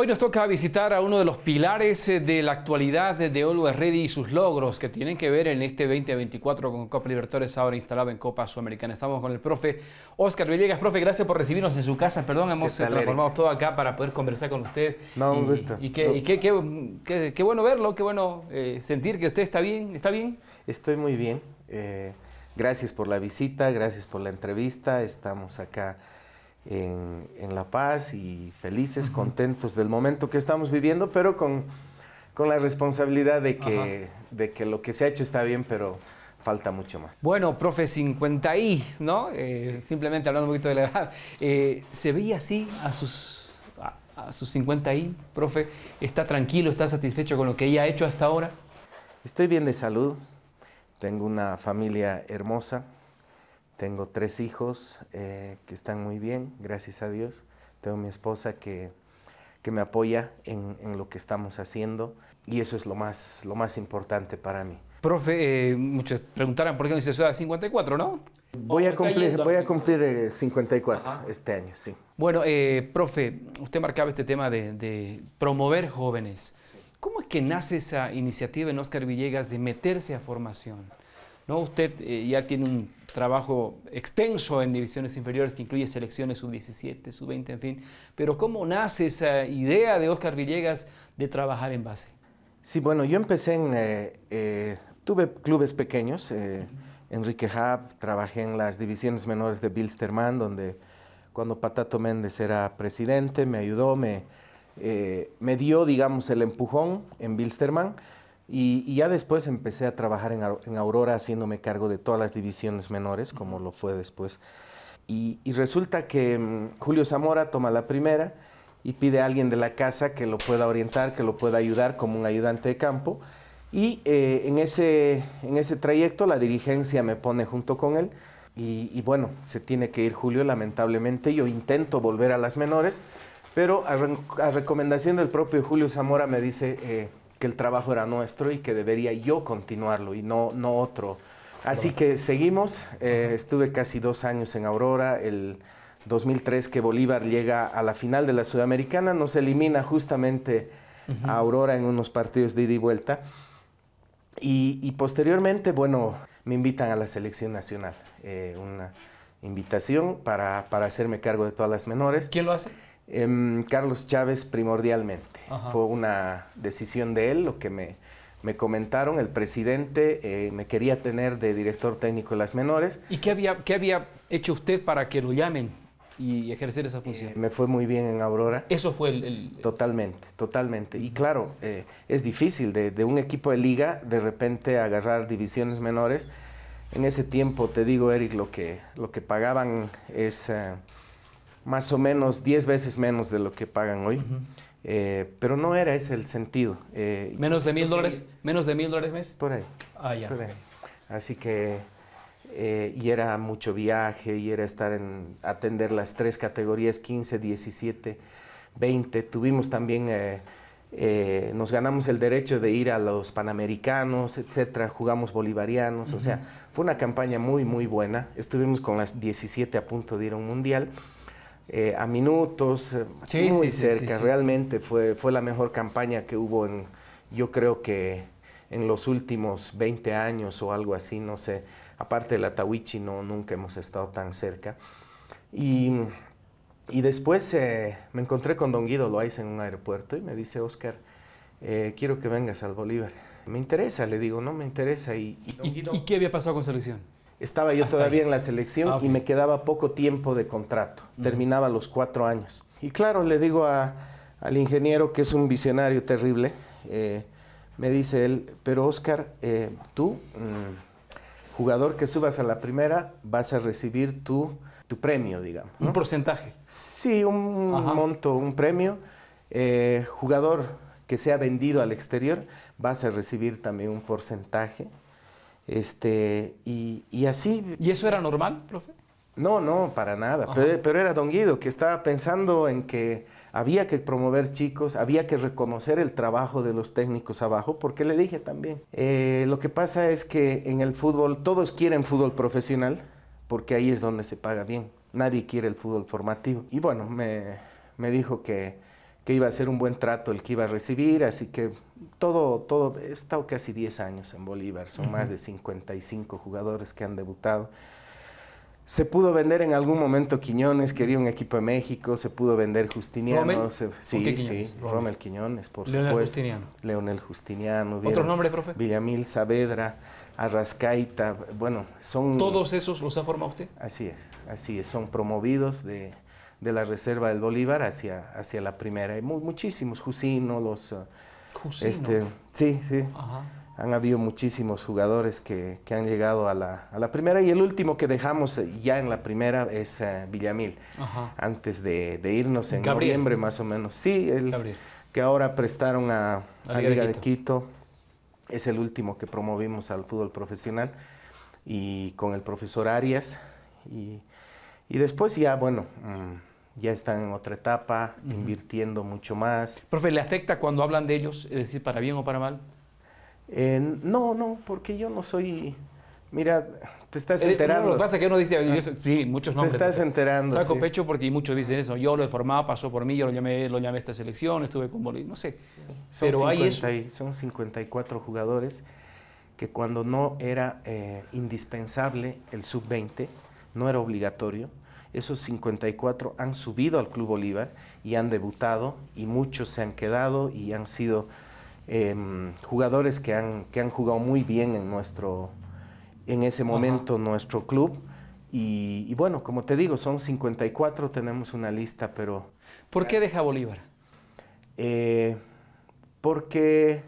Hoy nos toca visitar a uno de los pilares eh, de la actualidad de Always Ready y sus logros que tienen que ver en este 2024 con Copa Libertadores ahora instalado en Copa Sudamericana. Estamos con el profe Oscar Villegas. Profe, gracias por recibirnos en su casa. Perdón, hemos transformado todo acá para poder conversar con usted. No, me gusta. Y, qué, bueno verlo, qué bueno eh, sentir que usted está bien. ¿Está bien? Estoy muy bien. Eh, gracias por la visita, gracias por la entrevista. Estamos acá en, la paz y felices, contentos del momento que estamos viviendo, pero con, con la responsabilidad de que, de que lo que se ha hecho está bien, pero falta mucho más. Bueno, profe, 50 y, ¿no? Eh, simplemente hablando un poquito de la edad, eh, ¿se veía así a sus, a, a sus 50 y, profe? ¿Está tranquilo, está satisfecho con lo que ella ha hecho hasta ahora? Estoy bien de salud, tengo una familia hermosa, tengo tres hijos eh, que están muy bien, gracias a Dios. Tengo mi esposa que, que me apoya en, en, lo que estamos haciendo y eso es lo más, lo más importante para mí. Profe, eh, muchos preguntarán por qué no se de 54, ¿no? Voy a oh, cumplir, voy a cumplir 54 eh, este año, sí. Bueno, profe, usted marcaba este tema de, de promover jóvenes. ¿Cómo es que nace esa iniciativa en Oscar Villegas de meterse a formación? ¿no? Usted eh, ya tiene un trabajo extenso en divisiones inferiores que incluye selecciones sub-17, sub-20, en fin. Pero ¿cómo nace esa idea de Oscar Villegas de trabajar en base? Sí, bueno, yo empecé en... Eh, eh, tuve clubes pequeños, Enrique Hub, trabajé en las divisiones menores de Bilsterman, donde cuando Patato Méndez era presidente, me ayudó, me, dio, digamos, el empujón en Bilsterman. Y, ya después empecé a trabajar en, Aurora haciéndome cargo de todas las divisiones menores, como lo fue después. Y, resulta que mm, Julio Zamora toma la primera y pide a alguien de la casa que lo pueda orientar, que lo pueda ayudar como un ayudante de campo. Y eh, en, ese, en ese trayecto la dirigencia me pone junto con él. Y, bueno, se tiene que ir Julio, lamentablemente. Yo intento volver a las menores, pero a, recomendación del propio Julio Zamora me dice, eh, que el trabajo era nuestro y que debería yo continuarlo y no, no otro. Así que seguimos. Eh, estuve casi dos años en Aurora. El 2003 que Bolívar llega a la final de la Sudamericana, nos elimina justamente a Aurora en unos partidos de ida y vuelta. Y, posteriormente, bueno, me invitan a la selección nacional. Eh, una invitación para, para hacerme cargo de todas las menores. ¿Quién lo hace? Em, Carlos Chávez primordialmente. Fue una decisión de él, lo que me, comentaron, el presidente eh, me quería tener de director técnico de las menores. ¿Y qué había, qué había hecho usted para que lo llamen y ejercer esa función? Eh, me fue muy bien en Aurora. Eso fue el... Totalmente, totalmente. Y claro, eh, es difícil de, un equipo de liga de repente agarrar divisiones menores. En ese tiempo, te digo, Eric, lo que, lo que pagaban es más o menos 10 veces menos de lo que pagan hoy. Eh, pero no era ese el sentido. Eh, ¿Menos de mil dólares? ¿Menos de mil dólares mes? Por ahí. Ah, ya. Así que, eh, y era mucho viaje, y era estar en, atender las tres categorías, 15, 17, 20. Tuvimos también, nos ganamos el derecho de ir a los Panamericanos, etcétera, jugamos bolivarianos, o sea, fue una campaña muy, muy buena. Estuvimos con las 17 a punto de ir a un mundial. Eh, a minutos, eh, muy cerca. Realmente Fue, fue la mejor campaña que hubo en, yo creo que en los últimos 20 años o algo así, no sé. Aparte de la no, nunca hemos estado tan cerca. Y, después eh, me encontré con Don Guido Loaiza en un aeropuerto y me dice, Oscar, quiero que vengas al Bolívar. Me interesa, le digo, no me interesa. Y, ¿Y, qué había pasado con selección? Estaba yo todavía en la selección ah, y me quedaba poco tiempo de contrato. Terminaba los cuatro años. Y claro, le digo al ingeniero, que es un visionario terrible, eh, me dice él, pero Oscar, eh, tú, mm, jugador que subas a la primera, vas a recibir tu, premio, digamos. ¿Un porcentaje? Sí, un monto, un premio. Eh, jugador que sea vendido al exterior, vas a recibir también un porcentaje. Este, y, así. ¿Y eso era normal, profe? No, no, para nada. Pero, era Don Guido que estaba pensando en que había que promover chicos, había que reconocer el trabajo de los técnicos abajo, porque le dije también, eh, lo que pasa es que en el fútbol todos quieren fútbol profesional, porque ahí es donde se paga bien. Nadie quiere el fútbol formativo. Y bueno, me, dijo que, que iba a ser un buen trato el que iba a recibir, así que todo, todo, he estado casi 10 años en Bolívar, son más de 55 jugadores que han debutado. Se pudo vender en algún momento Quiñones, quería un equipo de México, se pudo vender Justiniano. ¿Romel? Quiñones? sí, supuesto. Quiñones, por Leonel Justiniano. Leonel Justiniano. ¿Otro nombre, profe? Villamil Saavedra, Arrascaita, bueno, son... ¿Todos esos los ha formado usted? Así es, así es, son promovidos de, la Reserva del Bolívar hacia, hacia la primera. Hay muchísimos, Jusino, los... Este, sí, sí. Han habido muchísimos jugadores que, han llegado a la, primera y el último que dejamos eh, ya en la primera es eh, Villamil, antes de, irnos en noviembre más o menos. Sí, el que ahora prestaron a, a, Liga, de Quito. es el último que promovimos al fútbol profesional y con el profesor Arias. Y, después ya, bueno, mm, ya están en otra etapa, invirtiendo mucho más. Profe, ¿le afecta cuando hablan de ellos, es decir, para bien o para mal? no, no, porque yo no soy... Mira, te estás eh, enterando. lo que pasa es que uno dice, sí, muchos nombres. Te estás enterando. Saco pecho porque muchos dicen eso. Yo lo he formado, pasó por mí, yo lo llamé, lo llamé esta selección, estuve con Bolívar, no sé. Son, son 54 jugadores que cuando no era eh, indispensable el sub-20, no era obligatorio, esos 54 han subido al Club Bolívar y han debutado y muchos se han quedado y han sido em, jugadores que han, que han jugado muy bien en, nuestro, en ese momento nuestro club. Y, bueno, como te digo, son 54, tenemos una lista, pero... ¿Por qué deja Bolívar? Eh, porque...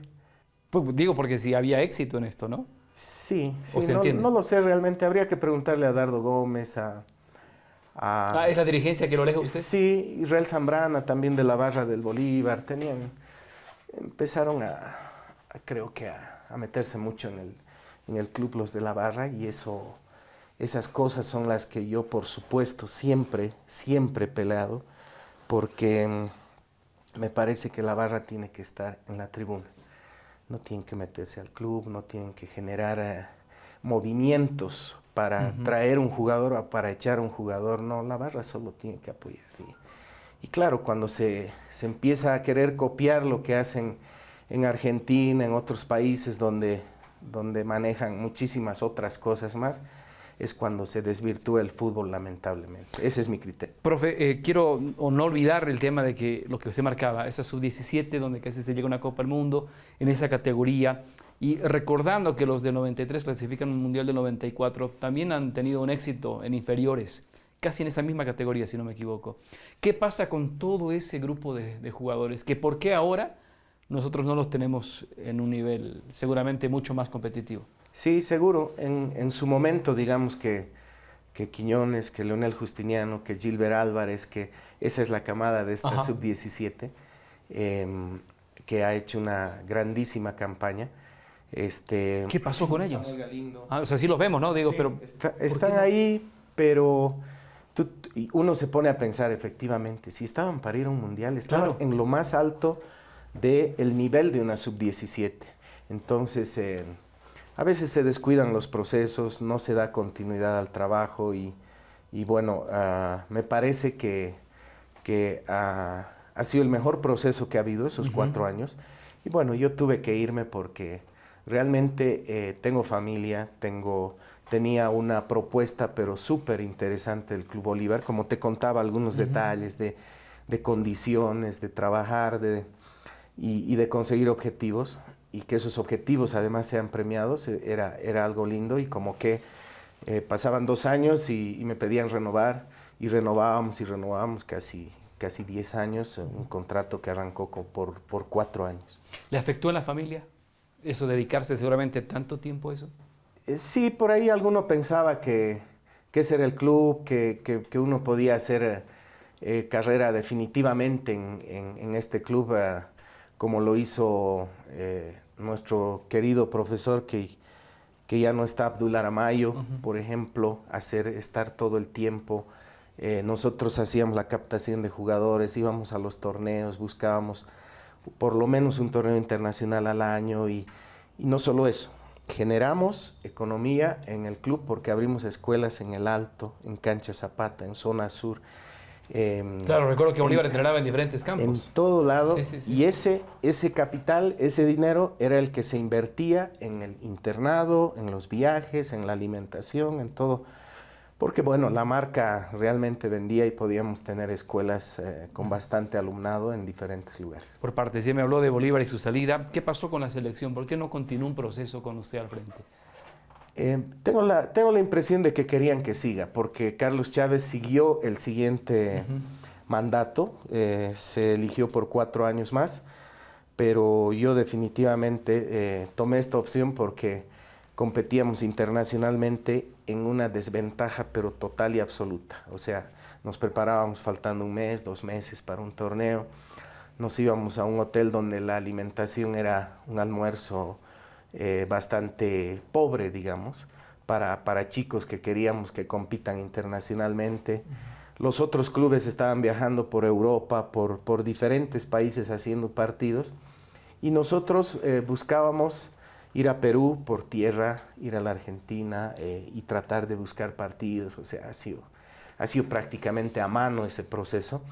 Pues, digo, porque si había éxito en esto, ¿no? Sí, sí no, no, lo sé realmente. Habría que preguntarle a Dardo Gómez, a, Ah, ah, ¿Es la dirigencia que lo aleja usted? Sí, Israel Zambrana también de la barra del Bolívar, tenían... Empezaron a, creo que a, meterse mucho en el, en el club los de la barra y eso, esas cosas son las que yo, por supuesto, siempre, siempre he peleado porque mm, me parece que la barra tiene que estar en la tribuna. No tienen que meterse al club, no tienen que generar eh, movimientos para traer un jugador, o para echar un jugador. No, la barra solo tiene que apoyar. Y, claro, cuando se, se, empieza a querer copiar lo que hacen en Argentina, en otros países donde, donde manejan muchísimas otras cosas más, es cuando se desvirtúa el fútbol, lamentablemente. Ese es mi criterio. Profe, eh, quiero no olvidar el tema de que lo que usted marcaba, esa sub-17, donde casi se llega a una Copa del Mundo, en esa categoría, y recordando que los de 93 clasifican un Mundial del 94, también han tenido un éxito en inferiores, casi en esa misma categoría, si no me equivoco. ¿Qué pasa con todo ese grupo de, jugadores? ¿Que por qué ahora nosotros no los tenemos en un nivel seguramente mucho más competitivo? Sí, seguro. En, su momento, digamos que, Quiñones, que Leonel Justiniano, que Gilbert Álvarez, que esa es la camada de esta sub-17, em, que ha hecho una grandísima campaña este, ¿Qué pasó con ellos? Ah, sí los vemos, ¿no? Digo, pero. están ahí, pero uno se pone a pensar, efectivamente, si estaban para ir a un mundial, estaban en lo más alto del nivel de una sub-17. Entonces, eh, a veces se descuidan los procesos, no se da continuidad al trabajo y, bueno, ah, me parece que, ah, ha sido el mejor proceso que ha habido esos cuatro años. Y bueno, yo tuve que irme porque Realmente eh, tengo familia, tengo, tenía una propuesta, pero súper interesante del Club Bolívar, como te contaba algunos detalles de, condiciones, de trabajar y, de conseguir objetivos, y que esos objetivos además sean premiados, eh, era, era algo lindo y como que eh, pasaban dos años y, me pedían renovar, y renovábamos y renovábamos casi casi 10 años, un contrato que arrancó por, por cuatro años. ¿Le afectó a la familia? eso, dedicarse seguramente tanto tiempo a eso? Eh, sí, por ahí alguno pensaba que, que ese era el club, que, uno podía hacer eh, carrera definitivamente en, este club, eh, como lo hizo nuestro querido profesor que, que ya no está Abdul Aramayo por ejemplo, hacer estar todo el tiempo. nosotros hacíamos la captación de jugadores, íbamos a los torneos, buscábamos por lo menos un torneo internacional al año y, no solo eso, generamos economía en el club porque abrimos escuelas en el Alto, en Cancha Zapata, en Zona Sur. Em, claro, recuerdo que Bolívar entrenaba en diferentes campos. En todo lado. Y ese, ese capital, ese dinero, era el que se invertía en el internado, en los viajes, en la alimentación, en todo porque bueno, la marca realmente vendía y podíamos tener escuelas eh, con bastante alumnado en diferentes lugares. Por parte, sí me habló de Bolívar y su salida. ¿Qué pasó con la selección? ¿Por qué no continuó un proceso con usted al frente? Eh, tengo, la, tengo la impresión de que querían que siga, porque Carlos Chávez siguió el siguiente mandato, eh, se eligió por cuatro años más, pero yo definitivamente tomé esta opción porque competíamos internacionalmente en una desventaja pero total y absoluta. O sea, nos preparábamos faltando un mes, dos meses para un torneo, nos íbamos a un hotel donde la alimentación era un almuerzo eh, bastante pobre, digamos, para, para, chicos que queríamos que compitan internacionalmente. Los otros clubes estaban viajando por Europa, por, por diferentes países haciendo partidos, y nosotros eh, buscábamos ir a Perú por tierra, ir a la Argentina eh, y tratar de buscar partidos. O sea, ha sido, ha sido prácticamente a mano ese proceso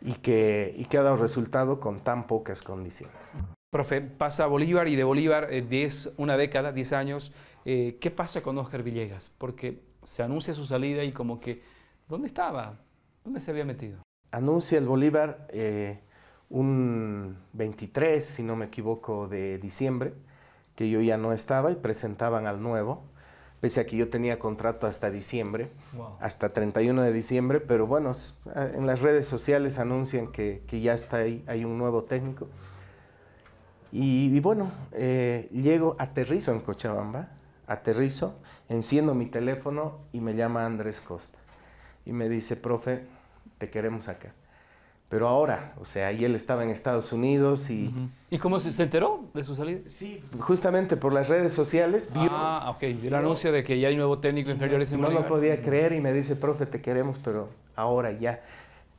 y que, y que ha dado resultado con tan pocas condiciones. Profe, pasa Bolívar y de Bolívar 10, eh, una década, 10 años. Eh, ¿Qué pasa con Oscar Villegas? Porque se anuncia su salida y como que, ¿dónde estaba? ¿Dónde se había metido? Anuncia el Bolívar un 23, si no me equivoco, de diciembre que yo ya no estaba y presentaban al nuevo, pese a que yo tenía contrato hasta diciembre, hasta 31 de diciembre, pero bueno, en las redes sociales anuncian que, ya está ahí, hay un nuevo técnico. Y, bueno, eh, llego, aterrizo en Cochabamba, aterrizo, enciendo mi teléfono y me llama Andrés Costa. Y me dice, profe, te queremos acá. Pero ahora, o sea, y él estaba en Estados Unidos y... ¿Y cómo se, enteró de su salida? Sí, justamente por las redes sociales. ah, ok, vio el anuncio de que ya hay nuevo técnico inferior en No lo podía creer y me dice, profe, te queremos, pero ahora ya,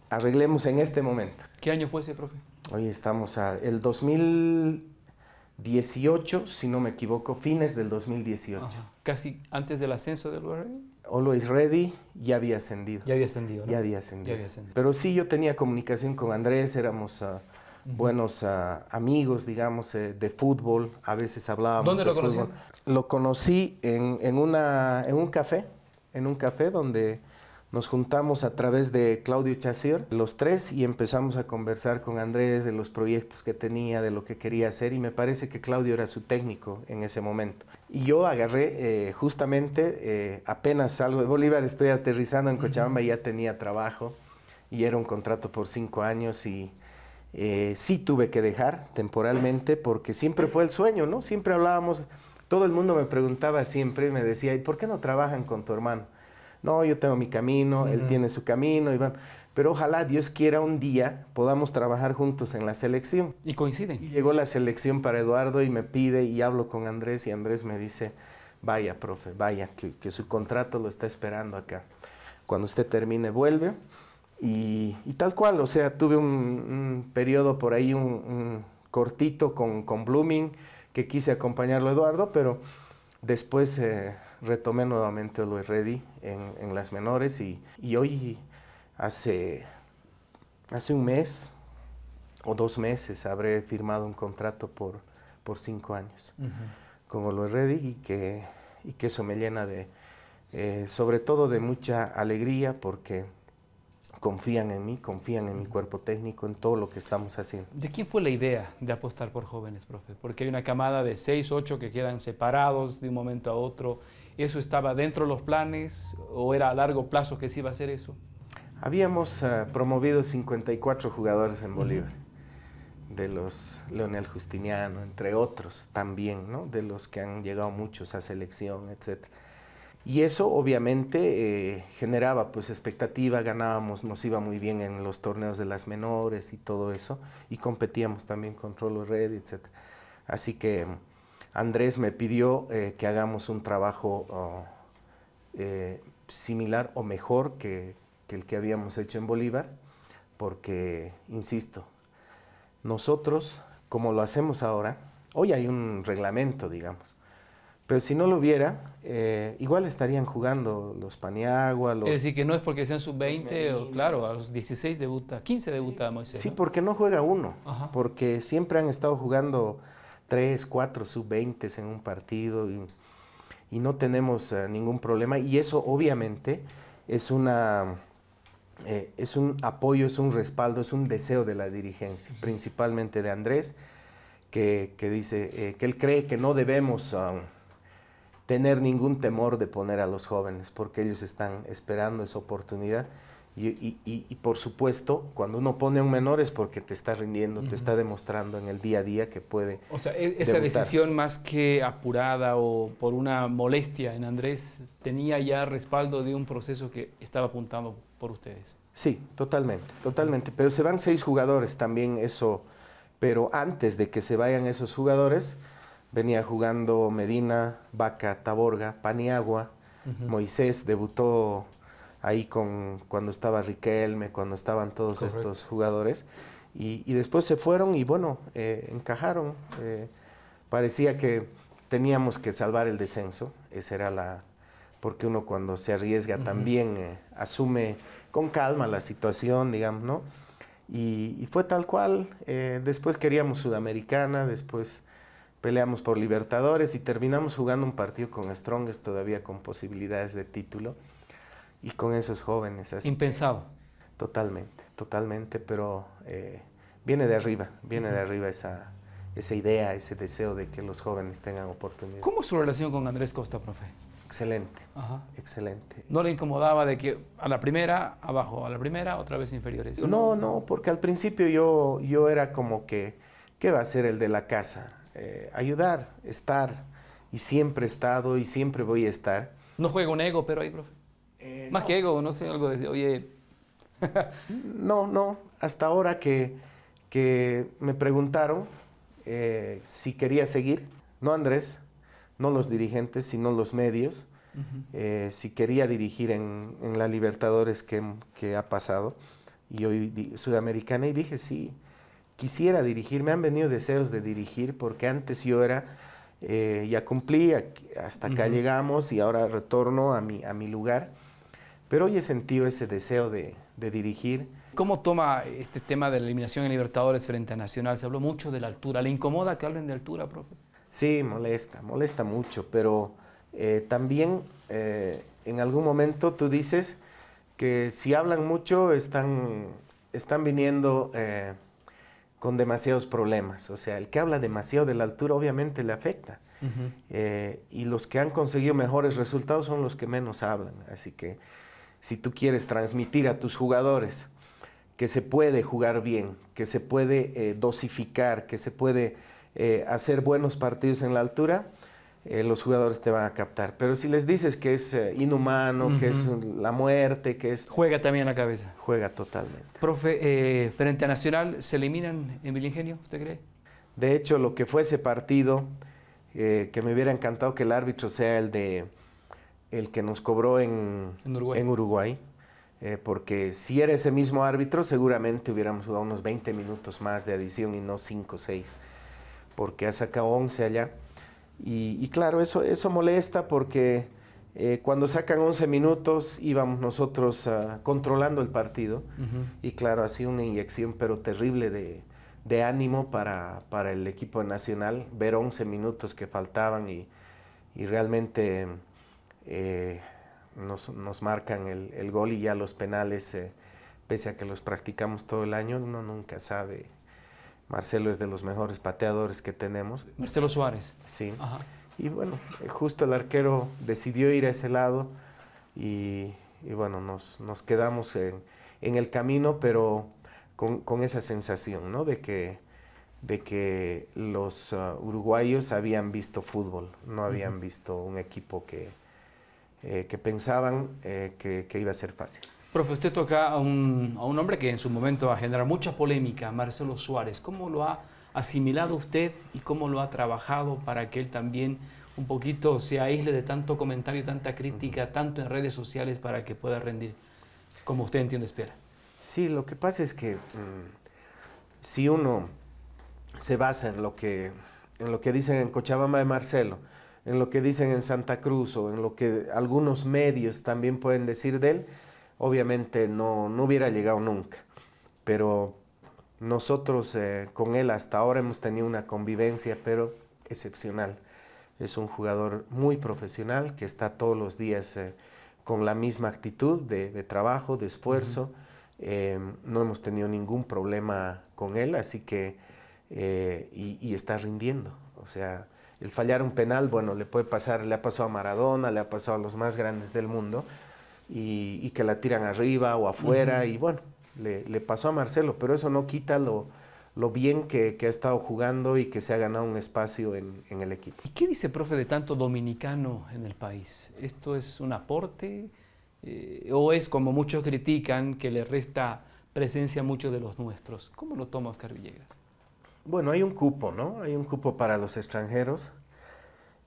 arreglemos en este momento. ¿Qué año fue ese, profe? Hoy estamos a el 2018, si no me equivoco, fines del 2018. Casi antes del ascenso del URL. Always Ready ya había ascendido. Ya había ascendido. Ya, había ascendido. ya había Pero sí, yo tenía comunicación con Andrés, éramos ah, buenos ah, amigos, digamos, eh, de fútbol, a veces hablábamos. ¿Dónde lo conocí? Lo conocí en, una, en un café, en un café donde nos juntamos a través de Claudio Chasier, los tres, y empezamos a conversar con Andrés de los proyectos que tenía, de lo que quería hacer, y me parece que Claudio era su técnico en ese momento. Y yo agarré eh, justamente, eh, apenas salgo de Bolívar, estoy aterrizando en Cochabamba, y ya tenía trabajo, y era un contrato por cinco años, y eh, sí tuve que dejar temporalmente, porque siempre fue el sueño, ¿no? Siempre hablábamos, todo el mundo me preguntaba siempre, y me decía, ¿y por qué no trabajan con tu hermano? No, yo tengo mi camino, él tiene su camino, y Pero ojalá Dios quiera un día podamos trabajar juntos en la selección. Y coinciden. Y llegó la selección para Eduardo y me pide y hablo con Andrés y Andrés me dice, vaya, profe, vaya, que, su contrato lo está esperando acá. Cuando usted termine, vuelve. Y, tal cual, o sea, tuve un, periodo por ahí, un, cortito con, Blooming, que quise acompañarlo a Eduardo, pero después... Eh, retomé nuevamente lo Ready en, en las menores y, y, hoy hace, hace un mes o dos meses habré firmado un contrato por, por cinco años con lo Ready y que, y que eso me llena de, eh, sobre todo de mucha alegría porque confían en mí, confían en mi cuerpo técnico, en todo lo que estamos haciendo. ¿De quién fue la idea de apostar por jóvenes, profe? Porque hay una camada de seis, ocho que quedan separados de un momento a otro ¿Eso estaba dentro de los planes o era a largo plazo que se iba a hacer eso? Habíamos eh, promovido 54 jugadores en Bolívar, de los Leonel Justiniano, entre otros también, ¿no? de los que han llegado muchos a selección, etc. Y eso obviamente eh, generaba pues expectativa, ganábamos, nos iba muy bien en los torneos de las menores y todo eso, y competíamos también con los Red, etc. Así que Andrés me pidió eh, que hagamos un trabajo oh, eh, similar o mejor que, el que habíamos hecho en Bolívar, porque, insisto, nosotros, como lo hacemos ahora, hoy hay un reglamento, digamos, pero si no lo hubiera, eh, igual estarían jugando los Paniagua, los... Es decir, que no es porque sean sub-20, claro, a los 16 debuta, 15 debuta Moisés. Sí, porque no juega uno, porque siempre han estado jugando tres, cuatro sub-20 en un partido y, no tenemos eh, ningún problema. Y eso obviamente es, una, eh, es un apoyo, es un respaldo, es un deseo de la dirigencia, principalmente de Andrés, que, dice eh, que él cree que no debemos um, tener ningún temor de poner a los jóvenes, porque ellos están esperando esa oportunidad. Y, por supuesto, cuando uno pone a un menor es porque te está rindiendo, te está demostrando en el día a día que puede. O sea, e-, esa decisión más que apurada o por una molestia en Andrés, tenía ya respaldo de un proceso que estaba apuntando por ustedes. Sí, totalmente, totalmente. Pero se van seis jugadores también, eso. Pero antes de que se vayan esos jugadores, venía jugando Medina, Vaca, Taborga, Paniagua, Moisés, debutó ahí con cuando estaba Riquelme, cuando estaban todos estos jugadores. Y, y, después se fueron y bueno, eh, encajaron. Eh, parecía que teníamos que salvar el descenso, era la... porque uno cuando se arriesga también eh, asume con calma la situación, digamos, ¿no? Y, y fue tal cual, después queríamos Sudamericana, después peleamos por Libertadores y terminamos jugando un partido con Strongest todavía con posibilidades de título y con esos jóvenes. Impensado. Totalmente, totalmente, pero eh, viene de arriba, viene de arriba esa, esa idea, ese deseo de que los jóvenes tengan oportunidad. ¿Cómo es su relación con Andrés Costa, profe? Excelente, excelente. ¿No le incomodaba de que a la primera, abajo, a la primera, otra vez inferiores? No, no, porque al principio yo, yo era como que, ¿qué va a ser el de la casa? Eh, ayudar, estar, y siempre he estado y siempre voy a estar. ¿No juego un ego, pero ahí, profe? Eh, Más que ego, no sé, algo de, oye... no, no, hasta ahora que, me preguntaron eh, si quería seguir, no Andrés, no los dirigentes, sino los medios, eh, si quería dirigir en, la Libertadores que, ha pasado, y hoy Sudamericana, y dije, sí, quisiera dirigir, me han venido deseos de dirigir, porque antes yo era... ya cumplí, hasta acá llegamos y ahora retorno a a mi lugar. Pero hoy he sentido ese deseo de, dirigir. ¿Cómo toma este tema de la eliminación en Libertadores frente a Nacional? Se habló mucho de la altura. ¿Le incomoda que hablen de altura, profe? Sí, molesta, molesta mucho, pero eh, también eh, en algún momento tú dices que si hablan mucho están, están viniendo eh, con demasiados problemas. O sea, el que habla demasiado de la altura obviamente le afecta. y los que han conseguido mejores resultados son los que menos hablan. Así que si tú quieres transmitir a tus jugadores que se puede jugar bien, que se puede eh, dosificar, que se puede eh, hacer buenos partidos en la altura, eh, los jugadores te van a captar. Pero si les dices que es inhumano, que es la muerte, que es... Juega también la cabeza. Juega totalmente. Profe, frente a Nacional, ¿se eliminan en Milingenio, usted cree? De hecho, lo que fue ese partido, que me hubiera encantado que el árbitro sea el de el que nos cobró en, en Uruguay, eh, porque si era ese mismo árbitro, seguramente hubiéramos jugado unos 20 minutos más de adición y no 5 o 6, porque ha sacado 11 allá. Y, claro, eso, eso molesta porque eh, cuando sacan 11 minutos íbamos nosotros ah, controlando el partido y claro, ha sido una inyección pero terrible de, ánimo para, para, el equipo nacional ver 11 minutos que faltaban y realmente eh, nos, nos, marcan el, el, gol y ya los penales, eh, pese a que los practicamos todo el año, uno nunca sabe. Marcelo es de los mejores pateadores que tenemos. Marcelo Suárez. Sí. Y bueno, eh, justo el arquero decidió ir a ese lado y, y bueno, nos, nos quedamos en, en, el camino, pero con, con, esa sensación, ¿no? De que, de que los ah, uruguayos habían visto fútbol, no habían visto un equipo que, eh, que pensaban eh, que, iba a ser fácil. Profe, usted toca a un, a un hombre que en su momento va a generar mucha polémica, Marcelo Suárez. ¿Cómo lo ha asimilado usted y cómo lo ha trabajado para que él también un poquito se aísle de tanto comentario, tanta crítica, tanto en redes sociales para que pueda rendir como usted entiende espera. Sí, lo que pasa es que mm, si uno se basa en lo que en lo que dicen en Cochabamba de Marcelo, en lo que dicen en Santa Cruz o en lo que algunos medios también pueden decir de él, obviamente no, hubiera llegado nunca. Pero nosotros eh, con él hasta ahora hemos tenido una convivencia, pero excepcional. Es un jugador muy profesional que está todos los días eh, con la misma actitud de, trabajo, de esfuerzo. Em, no hemos tenido ningún problema con él, así que... Eh, y, y, está rindiendo. O sea, el fallar un penal, bueno, le puede pasar, le ha pasado a Maradona, le ha pasado a los más grandes del mundo, y, que la tiran arriba o afuera, y bueno, le, pasó a Marcelo, pero eso no quita lo, bien que, ha estado jugando y que se ha ganado un espacio en, el equipo. ¿Y qué dice, profe, de tanto dominicano en el país? ¿Esto es un aporte eh, o es, como muchos critican, que le resta presencia a muchos de los nuestros? ¿Cómo lo toma Oscar Villegas? Bueno, hay un cupo, ¿no? Hay un cupo para los extranjeros.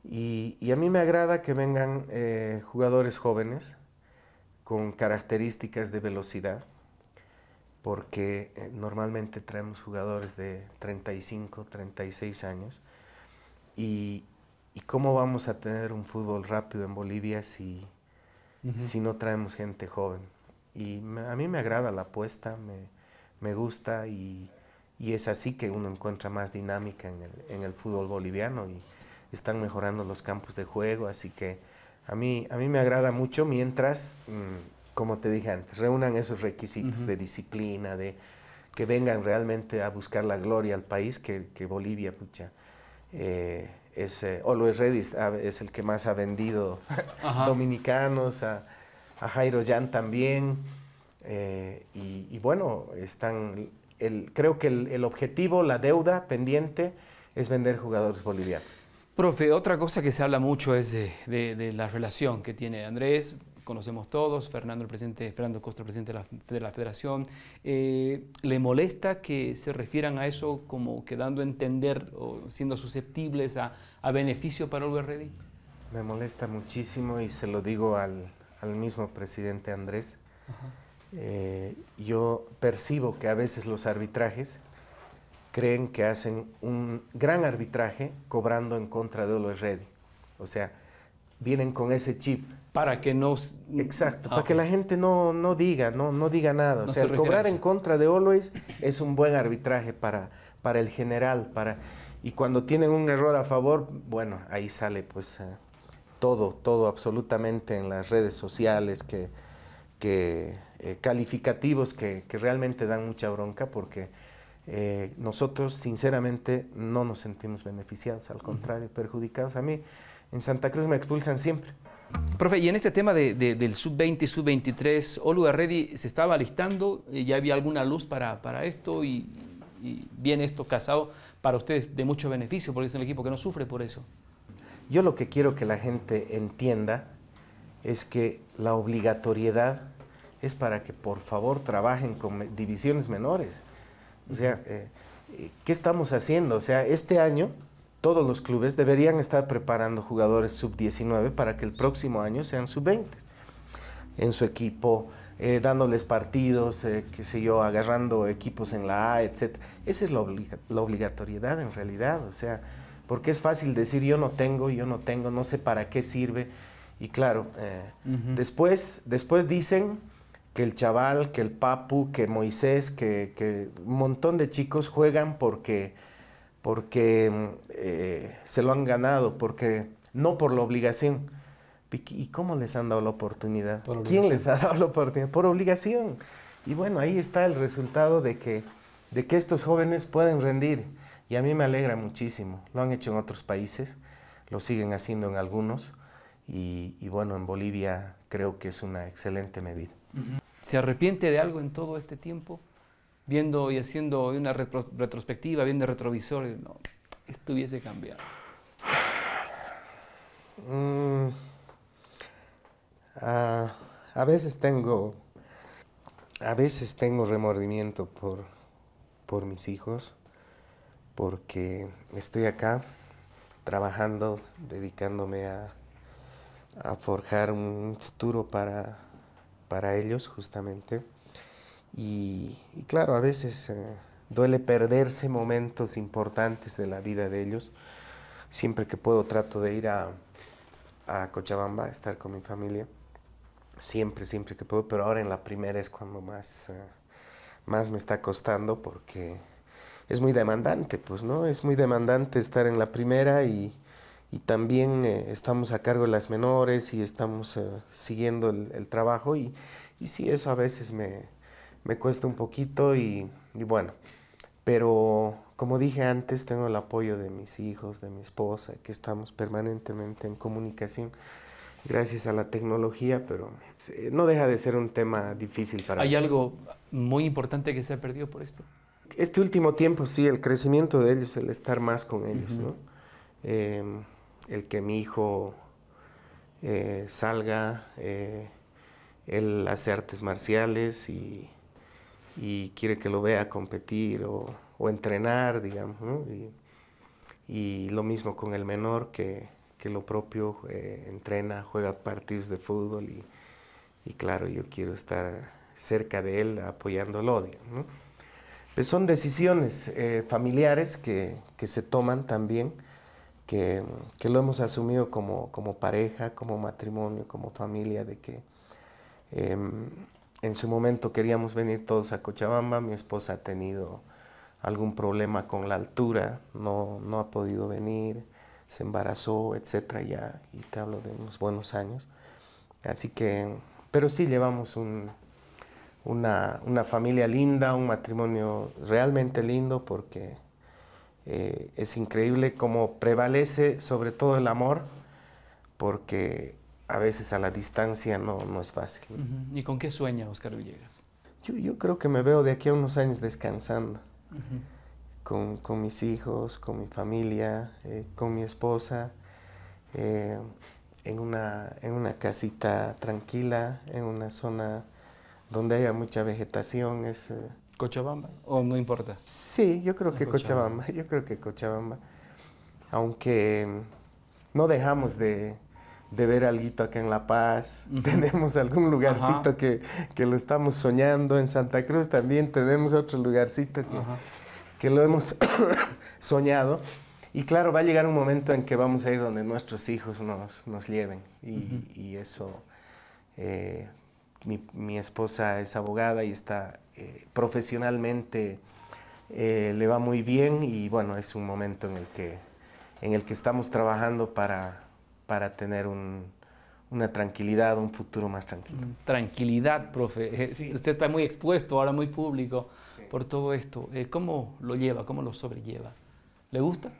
Y, a mí me agrada que vengan eh, jugadores jóvenes con características de velocidad, porque eh, normalmente traemos jugadores de 35, 36 años. Y, cómo vamos a tener un fútbol rápido en Bolivia si, si no traemos gente joven? Y a mí me agrada la apuesta, me, me gusta y y es así que uno encuentra más dinámica en el, fútbol boliviano y están mejorando los campos de juego, así que a mí, a mí me agrada mucho mientras, mm, como te dije antes, reúnan esos requisitos de disciplina, de que vengan realmente a buscar la gloria al país, que, Bolivia, pucha, eh, es, eh, ah, es el que más ha vendido dominicanos, a, Jairo Yan también, eh, y bueno, están creo que el, objetivo, la deuda pendiente, es vender jugadores bolivianos. Profe, otra cosa que se habla mucho es de, la relación que tiene Andrés, conocemos todos, Fernando, el presidente, Fernando Costa, el presidente de la, federación. Eh, ¿Le molesta que se refieran a eso como quedando a entender o siendo susceptibles a, beneficio para Olverredi? Me molesta muchísimo y se lo digo al, al mismo presidente Andrés. Ajá. Eh, yo percibo que a veces los arbitrajes creen que hacen un gran arbitraje cobrando en contra de los Ready. O sea, vienen con ese chip. Para que no... Exacto, ah, para que la gente no, no diga, no, no diga nada. o sea, el cobrar en contra de Always es un buen arbitraje para, para el general. Para, y cuando tienen un error a favor, bueno, ahí sale pues eh, todo, todo absolutamente en las redes sociales que, que eh, calificativos que, que, realmente dan mucha bronca porque eh, nosotros sinceramente no nos sentimos beneficiados, al contrario, perjudicados. A mí en Santa Cruz me expulsan siempre. Profe, y en este tema de, del sub-20, sub-23, Olu Ready se estaba listando, eh, ya había alguna luz para, para esto y, y, viene esto casado para ustedes de mucho beneficio, porque es el equipo que no sufre por eso. Yo lo que quiero que la gente entienda es que la obligatoriedad es para que por favor trabajen con divisiones menores. O sea, eh, eh, ¿qué estamos haciendo? O sea, este año todos los clubes deberían estar preparando jugadores sub-19 para que el próximo año sean sub-20 en su equipo, eh, dándoles partidos, qué sé yo, agarrando equipos en la A, etc. Esa es la, obligatoriedad en realidad, o sea, porque es fácil decir yo no tengo, yo no tengo, no sé para qué sirve. Y claro, después, después dicen, que el chaval, que el papu, que Moisés, que, un montón de chicos juegan porque, porque eh, se lo han ganado, porque no por la obligación. ¿Y cómo les han dado la oportunidad? ¿Quién les ha dado la oportunidad? Por obligación. Y bueno, ahí está el resultado de que, de que estos jóvenes pueden rendir. Y a mí me alegra muchísimo. Lo han hecho en otros países, lo siguen haciendo en algunos. Y, bueno, en Bolivia creo que es una excelente medida se arrepiente de algo en todo este tiempo, viendo y haciendo una retrospectiva, viendo el retrovisor, no, esto hubiese cambiado. Mm. Ah, a veces tengo, a veces tengo remordimiento por, por mis hijos, porque estoy acá trabajando, dedicándome a forjar un futuro para para ellos justamente. Y, claro, a veces eh, duele perderse momentos importantes de la vida de ellos. Siempre que puedo trato de ir a, Cochabamba, estar con mi familia. Siempre, siempre que puedo, pero ahora en la primera es cuando más, eh, más me está costando porque es muy demandante, pues, ¿no? Es muy demandante estar en la primera y, y también eh, estamos a cargo de las menores y estamos eh, siguiendo el, trabajo y, y, sí, eso a veces me, me cuesta un poquito y, y, bueno, pero como dije antes, tengo el apoyo de mis hijos, de mi esposa, que estamos permanentemente en comunicación gracias a la tecnología, pero no deja de ser un tema difícil para ¿Hay mí. ¿Hay algo muy importante que se ha perdido por esto? Este último tiempo, sí, el crecimiento de ellos, el estar más con ellos, ¿no? Em, el que mi hijo eh, salga, eh, él hace artes marciales y, quiere que lo vea competir o, entrenar, digamos. Y, lo mismo con el menor que, lo propio eh, entrena, juega partidos de fútbol y, claro, yo quiero estar cerca de él apoyándolo. el odio. pues son decisiones familiares que, que se toman también que, que, lo hemos asumido como, como, pareja, como matrimonio, como familia, de que em, en su momento queríamos venir todos a Cochabamba, mi esposa ha tenido algún problema con la altura, no, no ha podido venir, se embarazó, etcétera, ya, y te hablo de unos buenos años. Así que, pero sí llevamos un, una, una familia linda, un matrimonio realmente lindo, porque eh, es increíble cómo prevalece sobre todo el amor, porque a veces a la distancia no, es fácil. ¿Y con qué sueña Oscar Villegas? Yo, creo que me veo de aquí a unos años descansando, con, mis hijos, con mi familia, eh, con mi esposa, eh, en, una, en una casita tranquila, en una zona donde haya mucha vegetación. Es, Cochabamba o no importa? Sí, yo creo que Cochabamba. yo creo que Cochabamba. Aunque mm, no dejamos de, ver algo acá en La Paz, tenemos algún lugarcito que, que, lo estamos soñando, en Santa Cruz también tenemos otro lugarcito que, que lo hemos soñado. Y claro, va a llegar un momento en que vamos a ir donde nuestros hijos nos, lleven y, eso eh, mi, esposa es abogada y está eh, profesionalmente, eh, le va muy bien y bueno, es un momento en el que, en el que estamos trabajando para, para tener una tranquilidad, un futuro más tranquilo. Mm, tranquilidad, profe. Eh, usted está muy expuesto, ahora muy público por todo esto. ¿Cómo lo lleva? ¿Cómo lo sobrelleva? ¿Le gusta?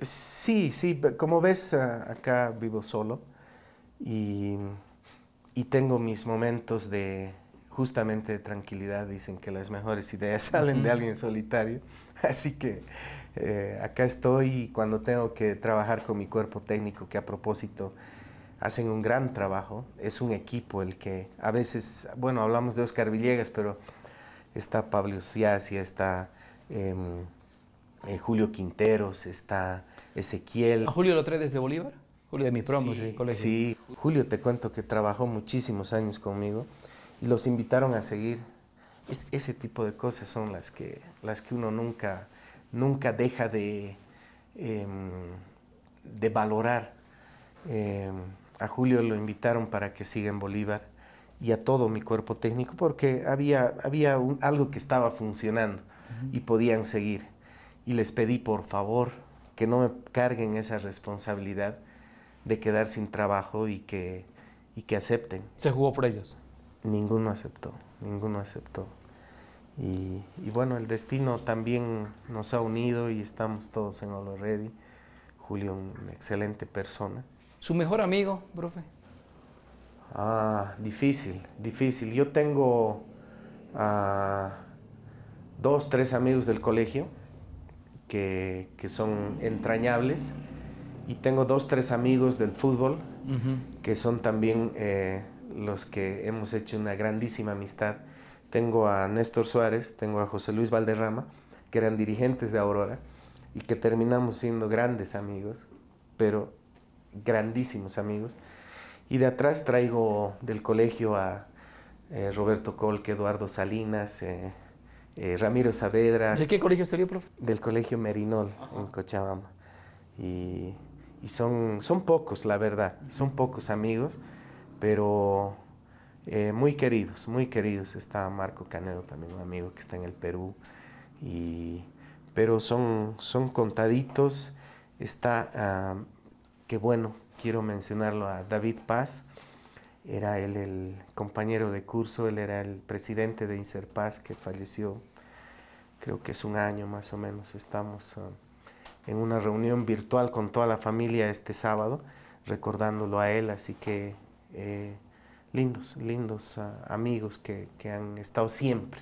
Sí, sí. Como ves, ah, acá vivo solo y y tengo mis momentos de justamente de tranquilidad. Dicen que las mejores ideas salen de alguien solitario. Así que eh, acá estoy cuando tengo que trabajar con mi cuerpo técnico, que a propósito hacen un gran trabajo. Es un equipo el que a veces, bueno, hablamos de Oscar Villegas, pero está Pablo y está em, eh, Julio Quinteros, está Ezequiel. ¿A Julio lo trae desde Bolívar? Julio de mis promo Julio te cuento que trabajó muchísimos años conmigo y los invitaron a seguir. Es, ese tipo de cosas son las que, las que uno nunca, nunca deja de, em, de valorar. Em, a Julio lo invitaron para que siga en Bolívar y a todo mi cuerpo técnico porque había, había algo que estaba funcionando y podían seguir. Y les pedí por favor que no me carguen esa responsabilidad de quedar sin trabajo y que, que acepten. ¿Se jugó por ellos? Ninguno aceptó, ninguno aceptó. Y, bueno, el destino también nos ha unido y estamos todos en Olo Ready. Julio, una excelente persona. ¿Su mejor amigo, profe? Ah, difícil, difícil. Yo tengo dos, tres amigos del colegio que, que son entrañables y tengo dos, tres amigos del fútbol que son también eh, los que hemos hecho una grandísima amistad. Tengo a Néstor Suárez, tengo a José Luis Valderrama, que eran dirigentes de Aurora y que terminamos siendo grandes amigos, pero grandísimos amigos. Y de atrás traigo del colegio a eh, Roberto Colque, Eduardo Salinas, eh, Ramiro Saavedra. ¿De qué colegio salió, profe? Del colegio Merinol, en Cochabamba. Y y son, son pocos, la verdad, son pocos amigos, pero eh, muy queridos, muy queridos. Está Marco Canedo también, un amigo que está en el Perú, pero son, son contaditos. Está, que bueno, quiero mencionarlo a David Paz, era él el compañero de curso, él era el presidente de Inserpaz que falleció, creo que es un año más o menos, estamos en una reunión virtual con toda la familia este sábado, recordándolo a él. Así que eh, lindos, lindos ah, amigos que, han estado siempre,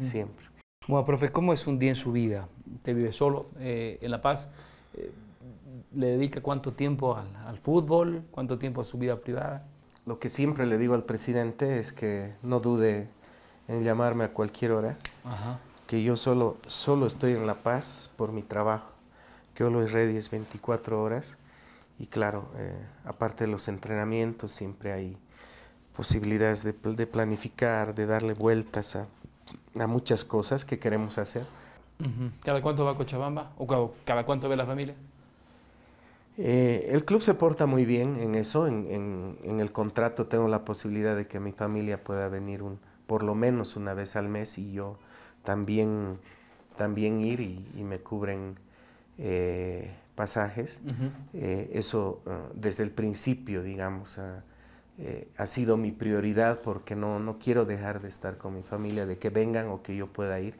siempre. Bueno, profe, ¿cómo es un día en su vida? ¿Te vive solo eh, en La Paz? Eh, ¿Le dedica cuánto tiempo al, fútbol? ¿Cuánto tiempo a su vida privada? Lo que siempre le digo al presidente es que no dude en llamarme a cualquier hora, que yo solo, solo estoy en La Paz por mi trabajo que Olo Ready es 24 horas y claro, eh, aparte de los entrenamientos siempre hay posibilidades de, planificar, de darle vueltas a, a, muchas cosas que queremos hacer. ¿Cada cuánto va a Cochabamba o cada, cuánto ve la familia? Eh, el club se porta muy bien en eso, en, en, el contrato tengo la posibilidad de que mi familia pueda venir un, por lo menos una vez al mes y yo también, también ir y, y me cubren eh, pasajes. Eh, eso ah, desde el principio, digamos, eh, ha, sido mi prioridad porque no, no quiero dejar de estar con mi familia, de que vengan o que yo pueda ir.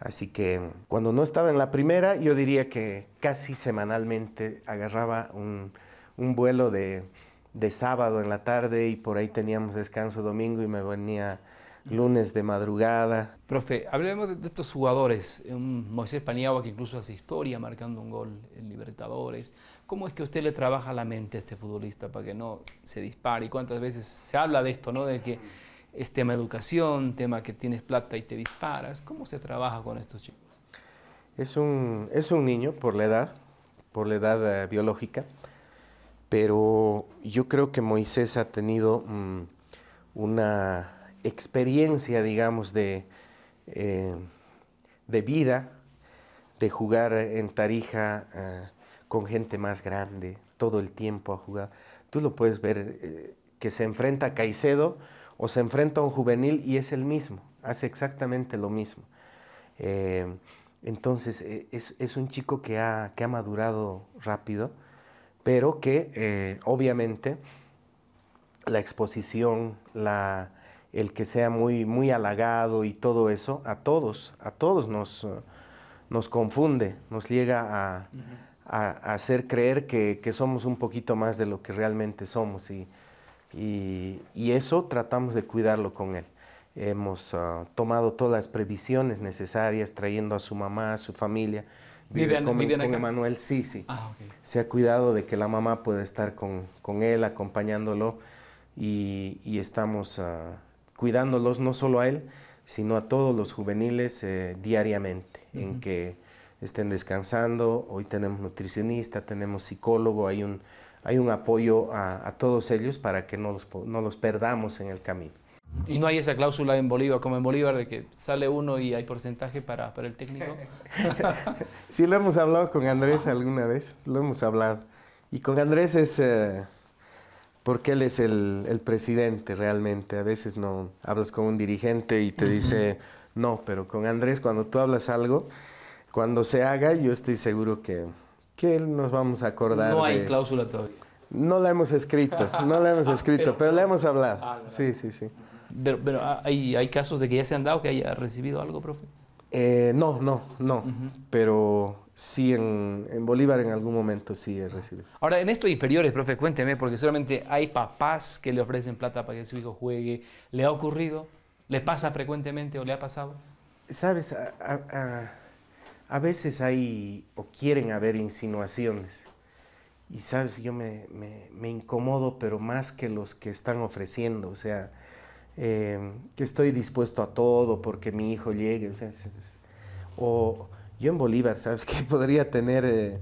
Así que cuando no estaba en la primera, yo diría que casi semanalmente agarraba un, vuelo de, de sábado en la tarde y por ahí teníamos descanso domingo y me venía lunes de madrugada. Profe, hablemos de, estos jugadores, un Moisés Paniagua que incluso hace historia marcando un gol en Libertadores. ¿Cómo es que usted le trabaja la mente a este futbolista para que no se dispare? ¿Y cuántas veces se habla de esto, no? De que es tema educación, tema que tienes plata y te disparas. ¿Cómo se trabaja con estos chicos? Es un, es un niño por la edad, por la edad eh, biológica, pero yo creo que Moisés ha tenido mm, una experiencia, digamos, de, eh, de vida, de jugar en Tarija ah, con gente más grande, todo el tiempo a jugar. Tú lo puedes ver eh, que se enfrenta a Caicedo o se enfrenta a un juvenil y es el mismo, hace exactamente lo mismo. Eh, entonces es, un chico que ha, madurado rápido, pero que obviamente la exposición, la, el que sea muy, muy halagado y todo eso, a todos, a todos nos, eh, nos confunde, nos llega a, hacer creer que, somos un poquito más de lo que realmente somos y, eso tratamos de cuidarlo con él. Hemos ah, tomado todas las previsiones necesarias, trayendo a su mamá, a su familia. Vive Vivian, con, manuel Emanuel, sí, sí. Ah, Se ha cuidado de que la mamá pueda estar con, él, acompañándolo y, estamos... Ah, cuidándolos no solo a él, sino a todos los juveniles eh, diariamente, en que estén descansando. Hoy tenemos nutricionista, tenemos psicólogo, hay un, hay un apoyo a, todos ellos para que no los, no los perdamos en el camino. Y no hay esa cláusula en Bolívar, como en Bolívar, de que sale uno y hay porcentaje para, para el técnico. sí, lo hemos hablado con Andrés alguna vez, lo hemos hablado. Y con Andrés es, eh, porque él es el, presidente realmente. A veces no hablas con un dirigente y te dice no, pero con Andrés cuando tú hablas algo, cuando se haga, yo estoy seguro que, que nos vamos a acordar. No hay cláusula todavía. No la hemos escrito, no la hemos ah, escrito, pero, la hemos hablado. Ah, sí, sí, sí. Pero, pero ah, ¿hay, casos de que ya se han dado que haya recibido algo, profe. Eh, no, no, no. Pero Sí, en, en, Bolívar en algún momento sí he recibido. Ahora, en esto inferiores, profe, cuénteme, porque solamente hay papás que le ofrecen plata para que su hijo juegue. ¿Le ha ocurrido? ¿Le pasa frecuentemente o le ha pasado? Sabes, a, a, a veces hay o quieren haber insinuaciones. Y sabes, yo me, me, me, incomodo, pero más que los que están ofreciendo. O sea, eh, que estoy dispuesto a todo porque mi hijo llegue. O sea, o yo en Bolívar, ¿sabes qué? Podría tener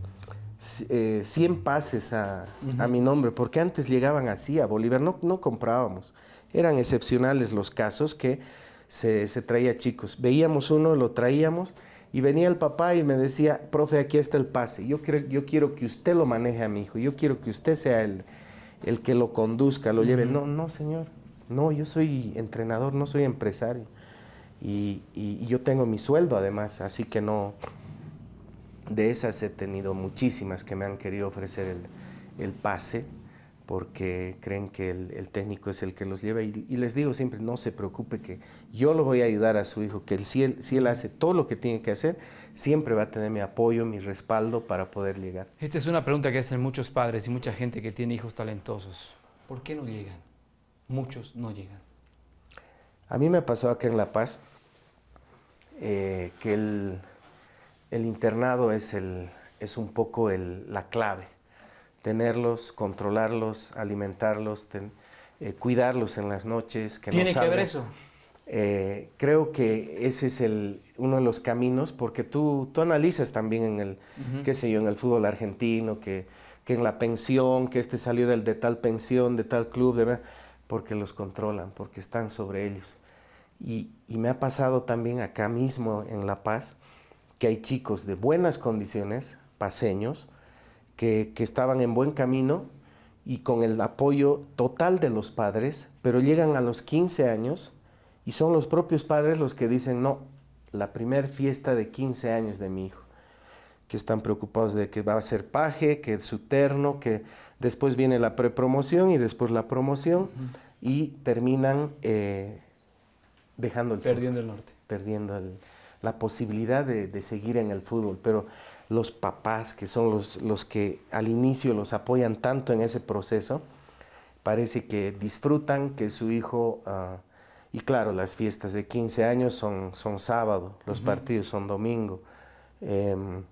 100 eh, eh, pases a, mi nombre, porque antes llegaban así a Bolívar, no, no comprábamos. Eran excepcionales los casos que se, traía chicos. Veíamos uno, lo traíamos y venía el papá y me decía, profe, aquí está el pase, yo quiero, yo quiero que usted lo maneje a mi hijo, yo quiero que usted sea el, el que lo conduzca, lo lleve. No, no, señor, no, yo soy entrenador, no soy empresario y, yo tengo mi sueldo además, así que no, de esas he tenido muchísimas que me han querido ofrecer el, pase porque creen que el, técnico es el que los lleva. Y, les digo siempre, no se preocupe que yo lo voy a ayudar a su hijo, que si, él, hace todo lo que tiene que hacer, siempre va a tener mi apoyo, mi respaldo para poder llegar. Esta es una pregunta que hacen muchos padres y mucha gente que tiene hijos talentosos. ¿Por qué no llegan? Muchos no llegan. A mí me ha pasado acá en La Paz, eh, que el, internado es, el, es un poco el, la clave. Tenerlos, controlarlos, alimentarlos, eh, cuidarlos en las noches. Que ¿Tiene que ver eso? Eh, creo que ese es el, uno de los caminos, porque tú, tú analizas también en el, qué sé yo, en el fútbol argentino, que, en la pensión, que este salió del, de tal pensión, de tal club, de, porque los controlan, porque están sobre ellos. Y, me ha pasado también acá mismo en La Paz que hay chicos de buenas condiciones, paseños, que, estaban en buen camino y con el apoyo total de los padres, pero llegan a los 15 años y son los propios padres los que dicen, no, la primer fiesta de 15 años de mi hijo, que están preocupados de que va a ser paje, que es su terno, que después viene la prepromoción y después la promoción y terminan eh, dejando Perdiendo el norte. Perdiendo la posibilidad de, seguir en el fútbol. Pero los papás, que son los, los que al inicio los apoyan tanto en ese proceso, parece que disfrutan que su hijo... Ah, y claro, las fiestas de 15 años son, son sábado, los partidos son domingo. Em,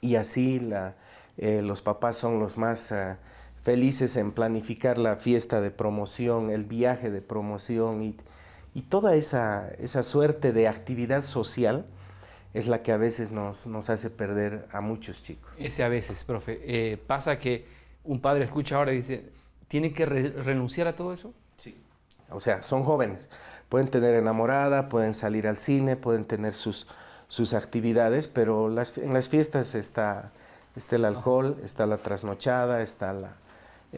y así la, eh, los papás son los más ah, felices en planificar la fiesta de promoción, el viaje de promoción y y toda esa, esa suerte de actividad social es la que a veces nos, nos hace perder a muchos chicos. Ese a veces, profe. Eh, pasa que un padre escucha ahora y dice, ¿tiene que renunciar a todo eso? Sí. O sea, son jóvenes. Pueden tener enamorada, pueden salir al cine, pueden tener sus, sus actividades, pero las, en las fiestas está, el alcohol, está la trasnochada, está la,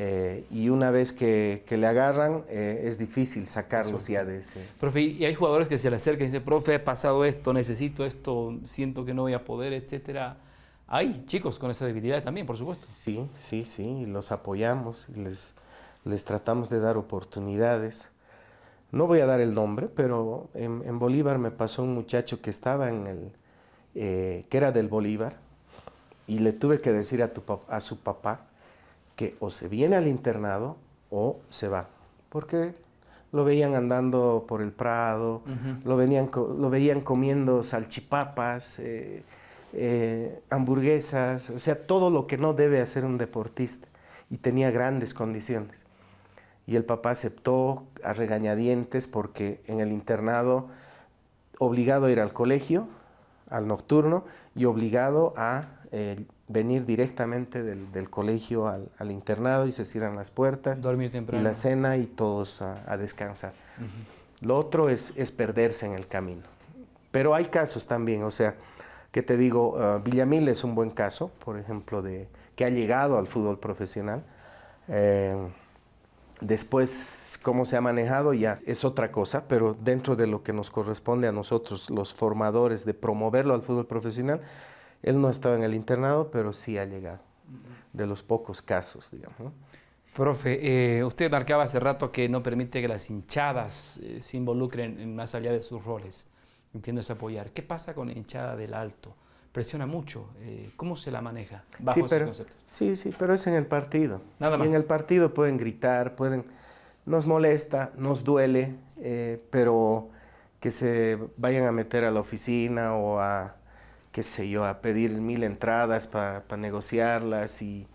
eh, y una vez que, le agarran, eh, es difícil sacarlos ya de ese. Profe, y hay jugadores que se le acercan y dicen, profe, he pasado esto, necesito esto, siento que no voy a poder, etc. Hay chicos con esa debilidad también, por supuesto. Sí, sí, sí, los apoyamos, les, les tratamos de dar oportunidades. No voy a dar el nombre, pero en, Bolívar me pasó un muchacho que estaba en el, eh, que era del Bolívar, y le tuve que decir a, tu, a su papá, que o se viene al internado o se va. Porque lo veían andando por el prado, lo, venían, lo veían comiendo salchipapas, eh, eh, hamburguesas, o sea, todo lo que no debe hacer un deportista. Y tenía grandes condiciones. Y el papá aceptó a regañadientes porque en el internado, obligado a ir al colegio, al nocturno, y obligado a eh, venir directamente del, colegio al, internado y se cierran las puertas. Dormir Y la cena y todos a, descansar. Lo otro es, es, perderse en el camino. Pero hay casos también, o sea, que te digo, ah, Villamil es un buen caso, por ejemplo, de que ha llegado al fútbol profesional. Eh, después, cómo se ha manejado ya es otra cosa, pero dentro de lo que nos corresponde a nosotros, los formadores, de promoverlo al fútbol profesional, él no estaba en el internado, pero sí ha llegado, de los pocos casos, digamos. Profe, eh, usted marcaba hace rato que no permite que las hinchadas eh, se involucren más allá de sus roles. Entiendo es apoyar. ¿Qué pasa con hinchada del alto? Presiona mucho. Eh, ¿Cómo se la maneja bajo sí, pero, Sí, sí, pero es en el partido. Nada más. en el partido pueden gritar, pueden... Nos molesta, nos duele, pero que se vayan a meter a la oficina o a qué sé yo, a pedir mil entradas para negociarlas y,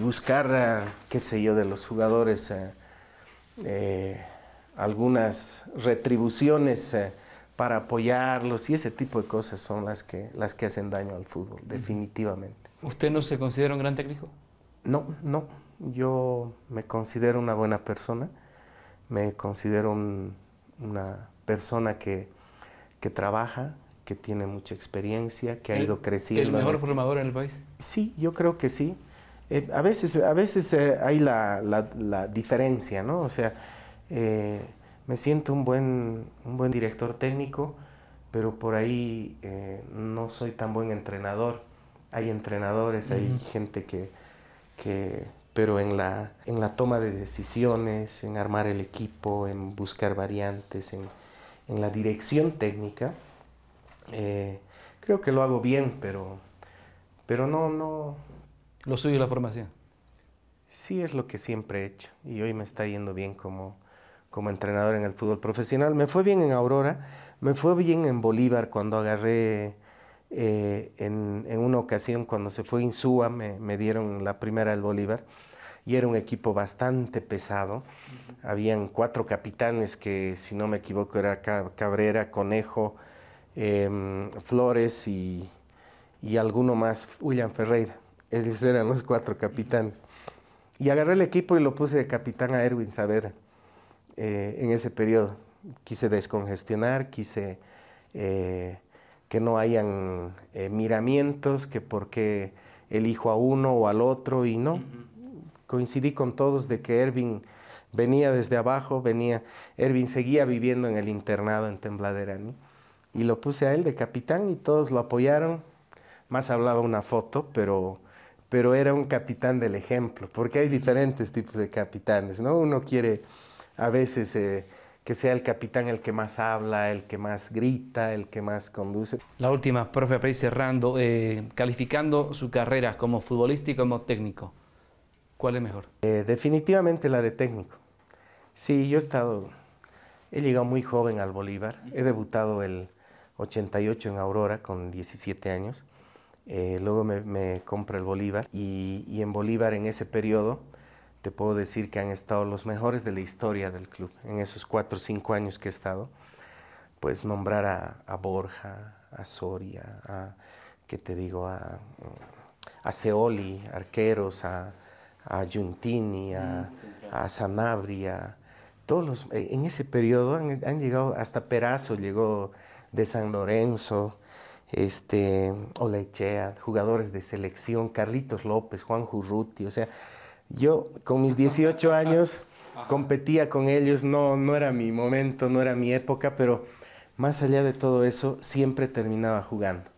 buscar, qué sé yo, de los jugadores eh, eh, algunas retribuciones eh, para apoyarlos y ese tipo de cosas son las que, las que hacen daño al fútbol, definitivamente. ¿Usted no se considera un gran técnico? No, no. Yo me considero una buena persona, me considero una persona que trabaja, que tiene mucha experiencia, que ha ido creciendo. ¿El mejor formador en el país? Sí, yo creo que sí. Eh, a veces, a veces eh, hay la, diferencia, ¿no? O sea, eh, me siento un buen, un buen director técnico, pero por ahí no soy tan buen entrenador. Hay entrenadores, hay gente que, pero en la, en la toma de decisiones, en armar el equipo, en buscar variantes, en, en la dirección técnica, eh, creo que lo hago bien, pero, pero no, no... ¿Lo suyo la formación? Sí, es lo que siempre he hecho y hoy me está yendo bien como, como entrenador en el fútbol profesional. Me fue bien en Aurora, me fue bien en Bolívar cuando agarré... Eh, en, una ocasión cuando se fue Insúa me, me dieron la primera del Bolívar y era un equipo bastante pesado. Habían cuatro capitanes que, si no me equivoco, era Cabrera, Conejo, Em, Flores y, y, alguno más, William Ferreira. Ellos eran los cuatro capitanes. Y agarré el equipo y lo puse de capitán a Erwin saber eh, en ese periodo. Quise descongestionar, quise eh, que no hayan eh, miramientos, que por qué elijo a uno o al otro, y no. Coincidí con todos de que Erwin venía desde abajo, venía, Erwin seguía viviendo en el internado en Tembladera y lo puse a él de capitán y todos lo apoyaron. Más hablaba una foto, pero, pero era un capitán del ejemplo, porque hay diferentes tipos de capitanes, ¿no? Uno quiere a veces eh, que sea el capitán el que más habla, el que más grita, el que más conduce. La última, profe, para ir cerrando, eh, calificando su carrera como futbolista y como técnico, ¿cuál es mejor? Eh, definitivamente la de técnico. Sí, yo he estado, he llegado muy joven al Bolívar, he debutado el 88 en Aurora con 17 años. Eh, luego me, me, compra el Bolívar y, en Bolívar en ese periodo te puedo decir que han estado los mejores de la historia del club. En esos 4 o 5 años que he estado, pues nombrar a, Borja, a Soria, a, ¿qué te digo? A, a Seoli, arqueros, a, a Giuntini, a, a Sanabria, todos los, eh, en ese periodo han, han llegado, hasta Perazo llegó de San Lorenzo, este, Olechea, jugadores de selección, Carlitos López, Juan Jurruti, o sea, yo con mis 18 años competía con ellos, no, no era mi momento, no era mi época, pero más allá de todo eso, siempre terminaba jugando.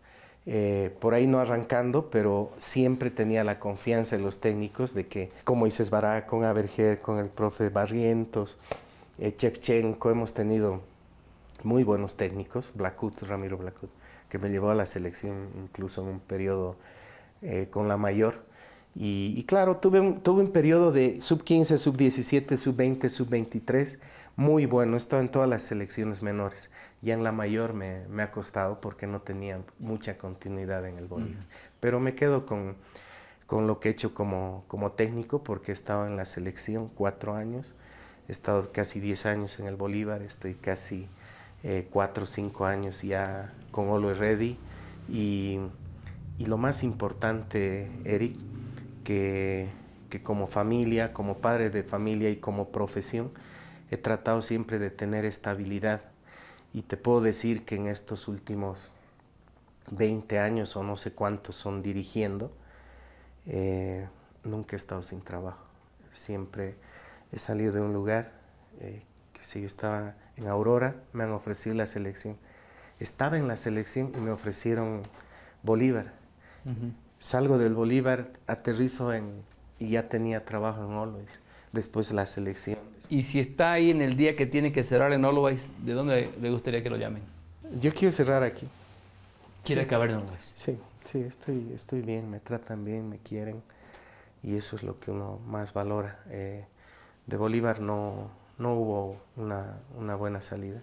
Eh, por ahí no arrancando, pero siempre tenía la confianza en los técnicos de que, como dices, Bará, con Averger, con el profe Barrientos, eh, Chevchenko, hemos tenido muy buenos técnicos, blackout Ramiro Blacud que me llevó a la selección incluso en un periodo eh, con la mayor. Y, claro, tuve un, tuve un periodo de sub 15, sub 17, sub 20, sub 23, muy bueno, estado en todas las selecciones menores. Ya en la mayor me, me ha costado porque no tenía mucha continuidad en el Bolívar. Pero me quedo con, con lo que he hecho como, como técnico, porque he estado en la selección cuatro años, he estado casi diez años en el Bolívar, estoy casi eh, cuatro o cinco años ya con Olo Ready. Y, y, lo más importante, Eric, que, que como familia, como padre de familia y como profesión, he tratado siempre de tener estabilidad. Y te puedo decir que en estos últimos 20 años o no sé cuántos son dirigiendo, eh, nunca he estado sin trabajo. Siempre he salido de un lugar eh, que si yo estaba en Aurora me han ofrecido la selección. Estaba en la selección y me ofrecieron Bolívar. Salgo del Bolívar, aterrizo en, y ya tenía trabajo en Always. Después la selección. Y si está ahí en el día que tiene que cerrar en Always, ¿de dónde le gustaría que lo llamen? Yo quiero cerrar aquí. ¿Quiere acabar en Always? Sí, sí, estoy, estoy bien, me tratan bien, me quieren. Y eso es lo que uno más valora. Eh, de Bolívar no, no hubo una, buena salida.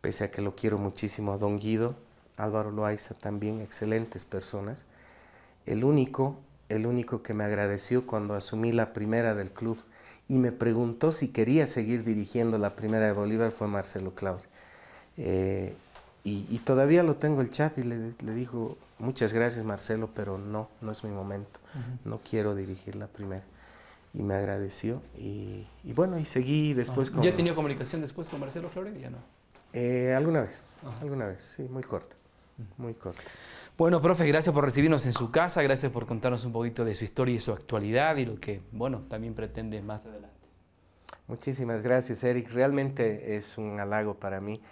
Pese a que lo quiero muchísimo a Don Guido, Álvaro Loaiza también, excelentes personas. El único, el único que me agradeció cuando asumí la primera del club y me preguntó si quería seguir dirigiendo la primera de Bolívar fue Marcelo Claudio. Eh, y, todavía lo tengo el chat y le, le, digo, muchas gracias Marcelo, pero no, no es mi momento, no quiero dirigir la primera y me agradeció. Y, bueno, y seguí después ah. con... ¿Ya tenía comunicación después con Marcelo Flores? Ya no. Eh, alguna vez, alguna vez, sí, muy corto mm. muy corto Bueno, profe, gracias por recibirnos en su casa, gracias por contarnos un poquito de su historia y su actualidad y lo que, bueno, también pretende más adelante. Muchísimas gracias, Eric. Realmente es un halago para mí.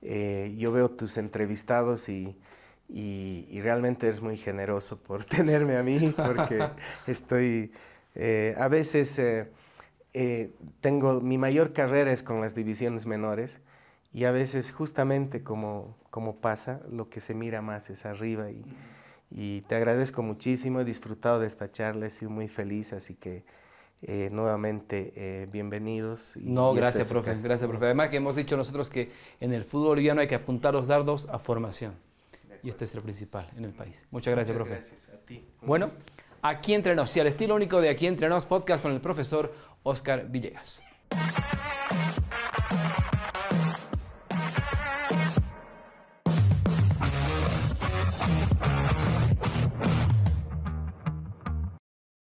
Eh, yo veo tus entrevistados y, y realmente eres muy generoso por tenerme a mí, porque estoy eh, a veces eh, eh, tengo, mi mayor carrera es con las divisiones menores y a veces justamente como, pasa, lo que se mira más es arriba y, te agradezco muchísimo, he disfrutado de esta charla, he sido muy feliz, así que... nuevamente bienvenidos. no, gracias, profe. Gracias, profe. Además que hemos dicho nosotros que en el fútbol boliviano hay que apuntar los dardos a formación. Y este es el principal en el país. Muchas gracias, Muchas profe. Gracias a ti. bueno. Aquí entrenos y al estilo único de Aquí Entrenos podcast con el profesor Oscar Villegas.